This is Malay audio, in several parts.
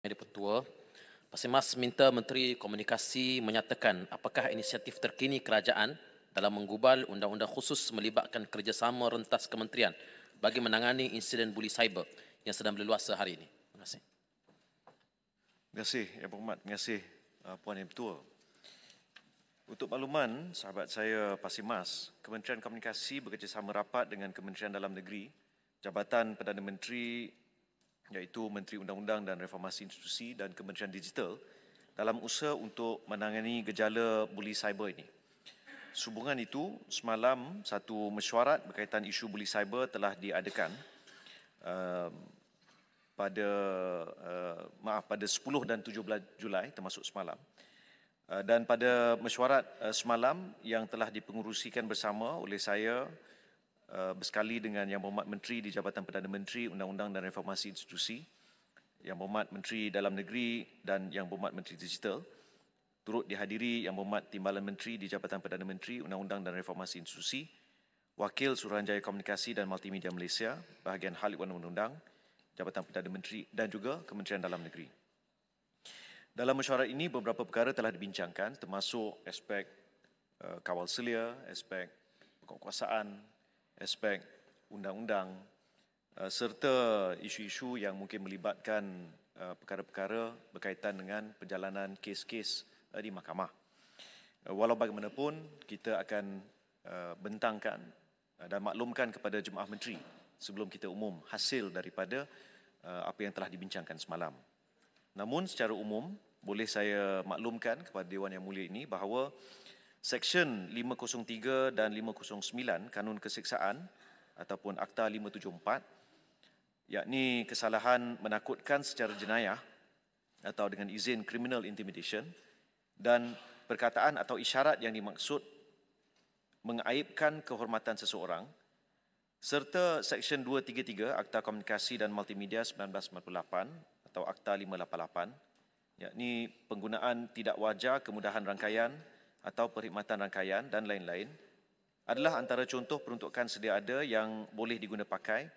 Media Petua. Pasir Mas minta Menteri Komunikasi menyatakan apakah inisiatif terkini kerajaan dalam menggubal undang-undang khusus melibatkan kerjasama rentas kementerian bagi menangani insiden buli cyber yang sedang berluasa hari ini. Terima kasih. Terima kasih, Yang Berhormat. Terima kasih, uh, Puan Yang Petua. Untuk makluman, sahabat saya Pasir Mas, Kementerian Komunikasi bekerjasama rapat dengan Kementerian Dalam Negeri, Jabatan Perdana Menteri iaitu Menteri Undang-Undang dan Reformasi Institusi dan Kementerian Digital dalam usaha untuk menangani gejala buli cyber ini. Sehubungan itu, semalam satu mesyuarat berkaitan isu buli cyber telah diadakan uh, pada uh, maaf pada 10 dan 17 Julai termasuk semalam. Eh, dan pada mesyuarat eh, semalam yang telah dipengerusikan bersama oleh saya Eh, bersekali dengan Yang Berhormat Menteri di Jabatan Perdana Menteri Undang-Undang dan Reformasi Institusi, Yang Berhormat Menteri Dalam Negeri dan Yang Berhormat Menteri Digital, turut dihadiri Yang Berhormat Timbalan Menteri di Jabatan Perdana Menteri Undang-Undang dan Reformasi Institusi, Wakil Suruhanjaya Komunikasi dan Multimedia Malaysia, bahagian Haliwan Undang-Undang, Jabatan Perdana Menteri dan juga Kementerian Dalam Negeri. Dalam mesyuarat ini, beberapa perkara telah dibincangkan termasuk aspek uh, kawal selia, aspek kekuasaan, aspek undang-undang uh, serta isu-isu yang mungkin melibatkan uh, perkara-perkara berkaitan dengan perjalanan kes-kes uh, di mahkamah. Walau bagaimanapun, kita akan bentangkan dan maklumkan kepada Jemaah Menteri sebelum kita umum hasil daripada apa yang telah dibincangkan semalam. Namun secara umum, boleh saya maklumkan kepada Dewan Yang Mulia ini bahawa uh, Seksyen 503 dan 509 Kanun Kesiksaan ataupun Akta 574 yakni kesalahan menakutkan secara jenayah atau dengan izin criminal intimidation dan perkataan atau isyarat yang dimaksud mengaibkan kehormatan seseorang serta Seksyen 233 Akta Komunikasi dan Multimedia 1998 atau Akta 588 yakni penggunaan tidak wajar kemudahan rangkaian atau perkhidmatan rangkaian dan lain-lain adalah antara contoh peruntukan sedia ada yang boleh diguna pakai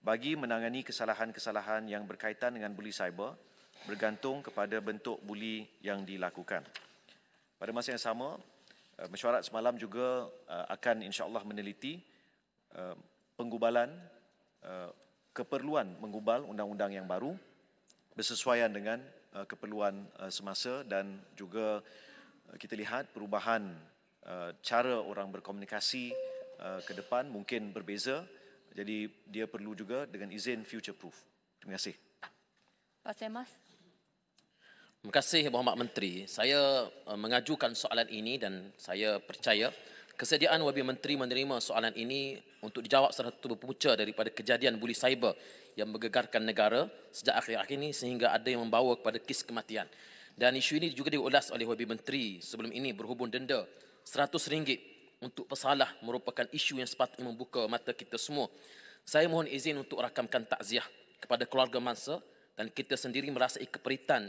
bagi menangani kesalahan-kesalahan yang berkaitan dengan buli cyber bergantung kepada bentuk buli yang dilakukan. Pada masa yang sama, eh, mesyuarat semalam juga eh, akan insya-Allah meneliti eh, penggubalan keperluan menggubal undang-undang yang baru bersesuaian dengan keperluan semasa dan juga Eh, kita lihat perubahan eh, cara orang berkomunikasi eh, ke depan mungkin berbeza. Jadi dia perlu juga dengan izin future proof. Terima kasih. Pak Semas. Terima kasih Muhammad Menteri. Saya mengajukan soalan ini dan saya percaya kesediaan Wabi Menteri menerima soalan ini untuk dijawab serta berpunca daripada kejadian buli cyber yang menggegarkan negara sejak akhir-akhir ini sehingga ada yang membawa kepada kes kematian. Dan isu ini juga diulas oleh Wabi Menteri sebelum ini berhubung denda RM100 untuk pesalah merupakan isu yang sepatutnya membuka mata kita semua. Saya mohon izin untuk rakamkan takziah kepada keluarga mangsa dan kita sendiri merasai keperitan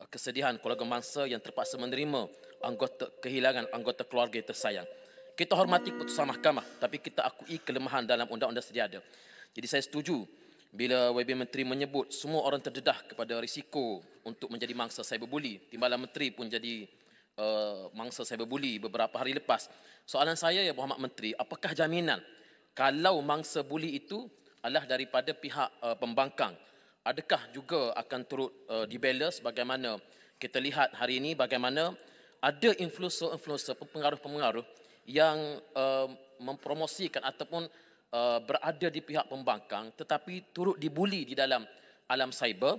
eh, kesedihan keluarga mangsa yang terpaksa menerima anggota kehilangan anggota keluarga yang tersayang. Kita hormati putusan mahkamah tapi kita akui kelemahan dalam undang-undang sedia ada. Jadi saya setuju bila YB Menteri menyebut semua orang terdedah kepada risiko untuk menjadi mangsa cyberbully. Timbalan Menteri pun jadi uh, mangsa cyberbully beberapa hari lepas. Soalan saya ya Muhammad Menteri, apakah jaminan kalau mangsa buli itu adalah daripada pihak uh, pembangkang? Adakah juga akan turut uh, eh, dibela sebagaimana kita lihat hari ini bagaimana ada influencer-influencer, pengaruh-pengaruh yang uh, mempromosikan ataupun Uh, berada di pihak pembangkang tetapi turut dibuli di dalam alam cyber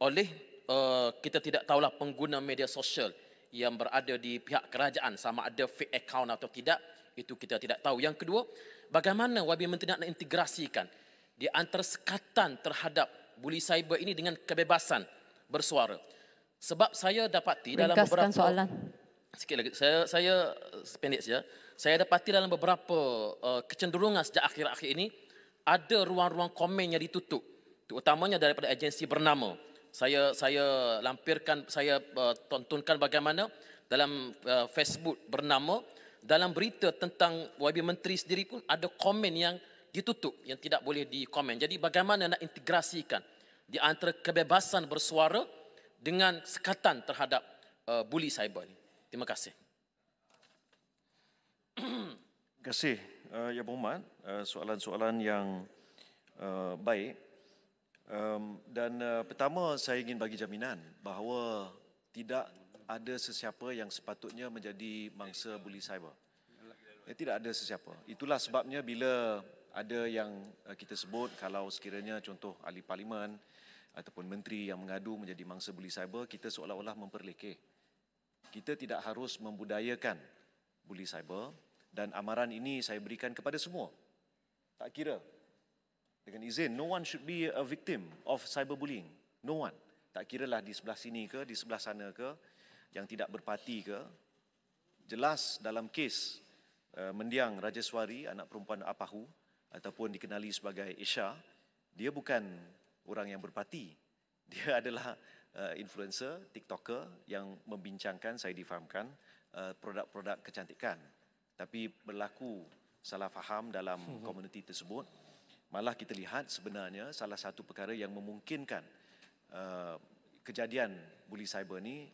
oleh uh, kita tidak tahulah pengguna media sosial yang berada di pihak kerajaan sama ada fake account atau tidak itu kita tidak tahu. Yang kedua, bagaimana YB Menteri nak integrasikan di antara sekatan terhadap buli cyber ini dengan kebebasan bersuara. Sebab saya dapati dalam beberapa soalan sikit lagi saya saya eh, pendek saja saya dapati dalam beberapa uh, kecenderungan sejak akhir-akhir ini ada ruang-ruang komen yang ditutup terutamanya daripada agensi bernama saya saya lampirkan saya uh, eh, tontonkan bagaimana dalam uh, Facebook bernama dalam berita tentang YB menteri sendiri pun ada komen yang ditutup yang tidak boleh dikomen jadi bagaimana nak integrasikan di antara kebebasan bersuara dengan sekatan terhadap uh, buli cyber ini Terima kasih. Terima kasih, uh, Ya Muhammad. Soalan-soalan uh, yang uh, baik. Um, dan uh, pertama, saya ingin bagi jaminan bahawa tidak ada sesiapa yang sepatutnya menjadi mangsa buli cyber. Eh, tidak ada sesiapa. Itulah sebabnya bila ada yang uh, kita sebut, kalau sekiranya contoh ahli parlimen ataupun menteri yang mengadu menjadi mangsa buli cyber, kita seolah-olah memperlekeh kita tidak harus membudayakan buli cyber dan amaran ini saya berikan kepada semua. Tak kira dengan izin, no one should be a victim of cyberbullying. No one. Tak kira lah di sebelah sini ke, di sebelah sana ke, yang tidak berparti ke. Jelas dalam kes uh, mendiang Rajeswari, anak perempuan Apahu, ataupun dikenali sebagai Isha, dia bukan orang yang berparti. Dia adalah uh, influencer, tiktoker yang membincangkan, saya difahamkan, uh, produk-produk uh, kecantikan. Tapi berlaku salah faham dalam mhm. komuniti tersebut. Malah kita lihat sebenarnya salah satu perkara yang memungkinkan uh, kejadian bully cyber ini,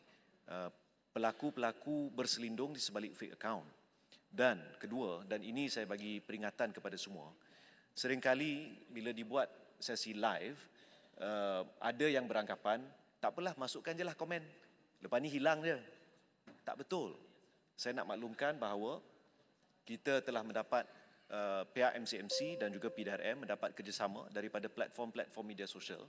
uh, pelaku-pelaku berselindung di sebalik fake account. Dan kedua, dan ini saya bagi peringatan kepada semua, seringkali bila dibuat sesi live, uh, ada yang beranggapan tak apalah masukkan je lah komen. Lepas ni hilang je. Tak betul. Saya nak maklumkan bahawa kita telah mendapat uh, pihak MCMC dan juga PDRM mendapat kerjasama daripada platform-platform media sosial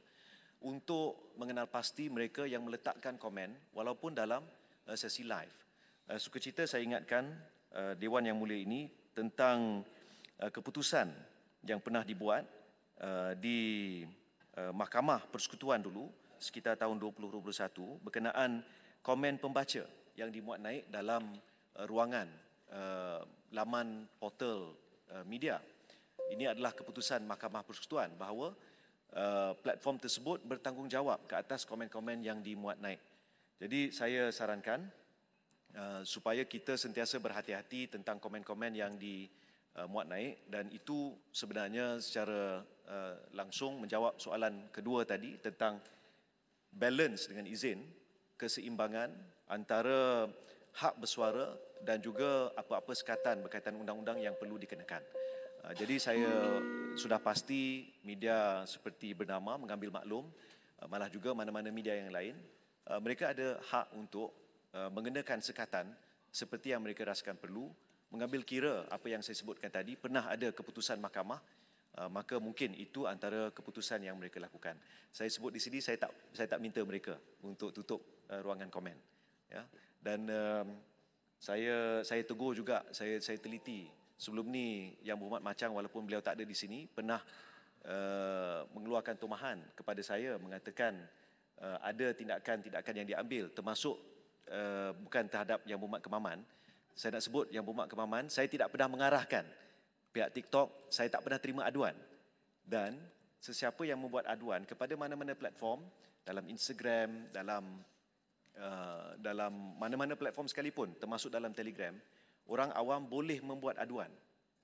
untuk mengenal pasti mereka yang meletakkan komen walaupun dalam uh, sesi live. Uh, sukacita saya ingatkan uh, Dewan Yang Mulia ini tentang uh, keputusan yang pernah dibuat uh, di uh, Mahkamah Persekutuan dulu sekitar tahun 2021 berkenaan komen pembaca yang dimuat naik dalam uh, ruangan uh, laman portal uh, media. Ini adalah keputusan Mahkamah Persekutuan bahawa uh, platform tersebut bertanggungjawab ke atas komen-komen yang dimuat naik. Jadi saya sarankan uh, supaya kita sentiasa berhati-hati tentang komen-komen yang di muat naik dan itu sebenarnya secara uh, langsung menjawab soalan kedua tadi tentang balance dengan izin keseimbangan antara hak bersuara dan juga apa-apa sekatan berkaitan undang-undang yang perlu dikenakan. Ah, jadi saya sudah pasti media seperti bernama mengambil maklum ah, malah juga mana-mana media yang lain ah, mereka ada hak untuk mengenakan sekatan seperti yang mereka rasakan perlu mengambil kira apa yang saya sebutkan tadi pernah ada keputusan mahkamah Ah, maka mungkin itu antara keputusan yang mereka lakukan. Saya sebut di sini saya tak saya tak minta mereka untuk tutup uh, ruangan komen. Ya. Dan um, saya saya tegur juga, saya saya teliti sebelum ni yang berhormat macam walaupun beliau tak ada di sini pernah uh, mengeluarkan tumahan kepada saya mengatakan uh, ada tindakan-tindakan yang diambil termasuk uh, bukan terhadap yang berhormat kemaman. Saya nak sebut yang berhormat kemaman, saya tidak pernah mengarahkan pihak TikTok saya tak pernah terima aduan dan sesiapa yang membuat aduan kepada mana-mana platform dalam Instagram dalam uh, dalam mana-mana platform sekalipun termasuk dalam Telegram orang awam boleh membuat aduan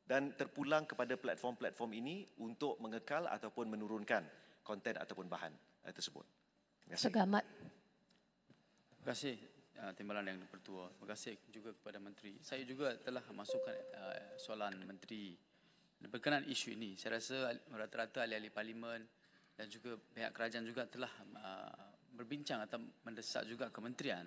dan terpulang kepada platform-platform ini untuk mengekal ataupun menurunkan konten ataupun bahan uh, tersebut. Terima kasih. Terima kasih. Uh, timbalan yang bertua. Terima kasih juga kepada menteri. Saya juga telah masukkan uh, soalan menteri berkenaan isu ini. Saya rasa rata-rata ahli-ahli parlimen dan juga pihak kerajaan juga telah uh, berbincang atau mendesak juga kementerian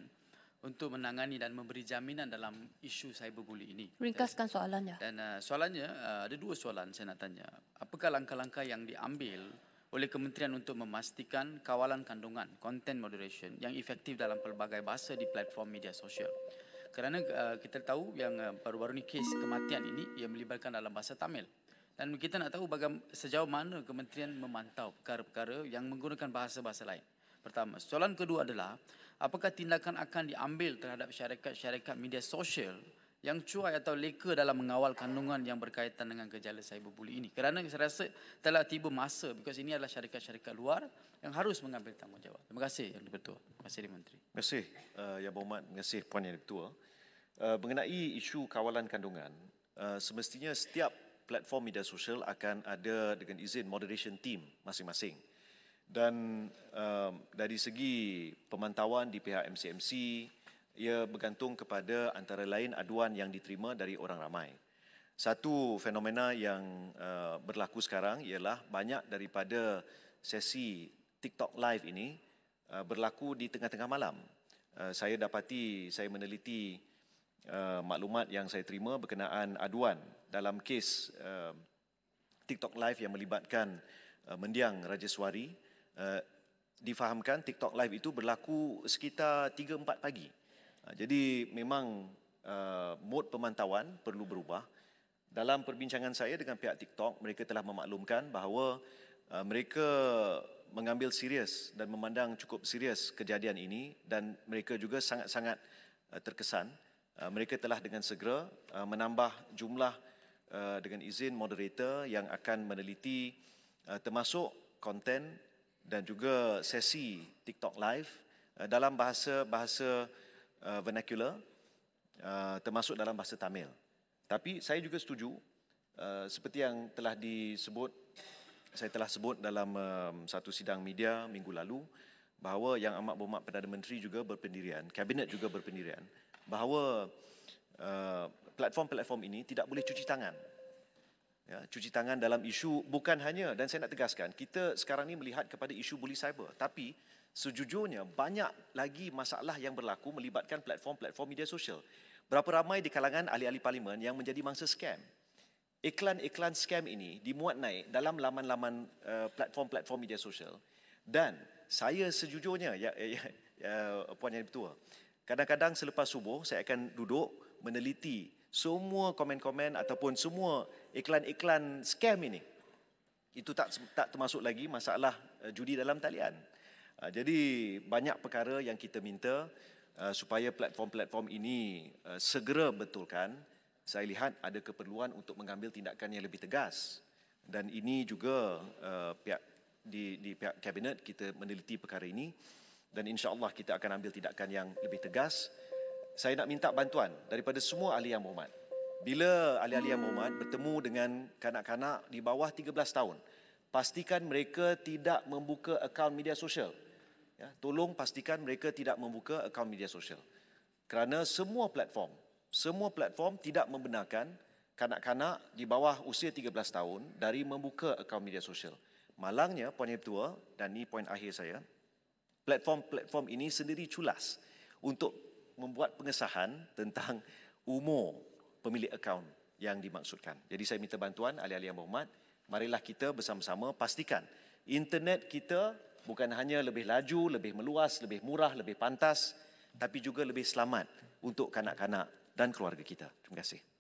untuk menangani dan memberi jaminan dalam isu cyberbullying ini. Ringkaskan soalannya. Dan soalannya ada dua soalan saya nak tanya. Apakah langkah-langkah yang diambil oleh kementerian untuk memastikan kawalan kandungan content moderation yang efektif dalam pelbagai bahasa di platform media sosial. Kerana uh, kita tahu yang uh, baru-baru ni kes kematian ini ia melibatkan dalam bahasa Tamil. Dan kita nak tahu bagaim- sejauh mana kementerian memantau perkara-perkara yang menggunakan bahasa-bahasa lain. Pertama, soalan kedua adalah apakah tindakan akan diambil terhadap syarikat-syarikat media sosial yang cuai atau leka dalam mengawal kandungan yang berkaitan dengan gejala cyberbully ini. Kerana saya rasa telah tiba masa because ini adalah syarikat-syarikat luar yang harus mengambil tanggungjawab. Terima kasih Yang Dipertua. Terima kasih Di Menteri. Terima kasih uh, Yang ya Berhormat. Terima kasih Puan Yang Dipertua. Uh, mengenai isu kawalan kandungan, uh, semestinya setiap platform media sosial akan ada dengan izin moderation team masing-masing. Dan uh, dari segi pemantauan di pihak MCMC, ia bergantung kepada antara lain aduan yang diterima dari orang ramai. Satu fenomena yang uh, berlaku sekarang ialah banyak daripada sesi TikTok live ini uh, berlaku di tengah-tengah malam. Uh, saya dapati saya meneliti uh, maklumat yang saya terima berkenaan aduan dalam kes uh, TikTok live yang melibatkan uh, mendiang Rajeswari uh, difahamkan TikTok live itu berlaku sekitar 3 4 pagi. Ah, jadi memang ah, mod pemantauan perlu berubah. Dalam perbincangan saya dengan pihak TikTok, mereka telah memaklumkan bahawa ah, mereka mengambil serius dan memandang cukup serius kejadian ini dan mereka juga sangat-sangat terkesan. Mereka telah dengan segera menambah jumlah dengan izin moderator yang akan meneliti termasuk konten dan juga sesi TikTok live dalam bahasa-bahasa bahasa bahasa uh, vernacular uh, termasuk dalam bahasa Tamil. Tapi saya juga setuju uh, seperti yang telah disebut saya telah sebut dalam um, satu sidang media minggu lalu bahawa yang amat berhormat Perdana Menteri juga berpendirian, kabinet juga berpendirian bahawa uh, platform-platform ini tidak boleh cuci tangan ya, cuci tangan dalam isu bukan hanya dan saya nak tegaskan kita sekarang ni melihat kepada isu buli cyber tapi sejujurnya banyak lagi masalah yang berlaku melibatkan platform-platform media sosial. Berapa ramai di kalangan ahli-ahli parlimen yang menjadi mangsa scam? Iklan-iklan scam ini dimuat naik dalam laman-laman eh, platform-platform media sosial dan saya sejujurnya ya, ya, ya, ya puan yang betul. Kadang-kadang selepas subuh saya akan duduk meneliti semua komen-komen ataupun semua iklan-iklan scam ini. Itu tak tak termasuk lagi masalah eh, judi dalam talian. Ah, jadi banyak perkara yang kita minta ah, supaya platform-platform ini ah, segera betulkan. Saya lihat ada keperluan untuk mengambil tindakan yang lebih tegas dan ini juga pihak di di pihak kabinet kita meneliti perkara ini dan insya-Allah kita akan ambil tindakan yang lebih tegas. Saya nak minta bantuan daripada semua ahli yang berhormat. Bila ahli-ahli yang berhormat bertemu dengan kanak-kanak di bawah 13 tahun, pastikan mereka tidak membuka akaun media sosial. Ya, tolong pastikan mereka tidak membuka akaun media sosial. Kerana semua platform, semua platform tidak membenarkan kanak-kanak di bawah usia 13 tahun dari membuka akaun media sosial. Malangnya, Puan Yang Tua, dan ini poin akhir saya, platform-platform ini sendiri culas untuk membuat pengesahan tentang umur pemilik akaun yang dimaksudkan. Jadi saya minta bantuan ahli-ahli yang berhormat, marilah kita bersama-sama pastikan internet kita bukan hanya lebih laju, lebih meluas, lebih murah, lebih pantas tapi juga lebih selamat untuk kanak-kanak dan keluarga kita. Terima kasih.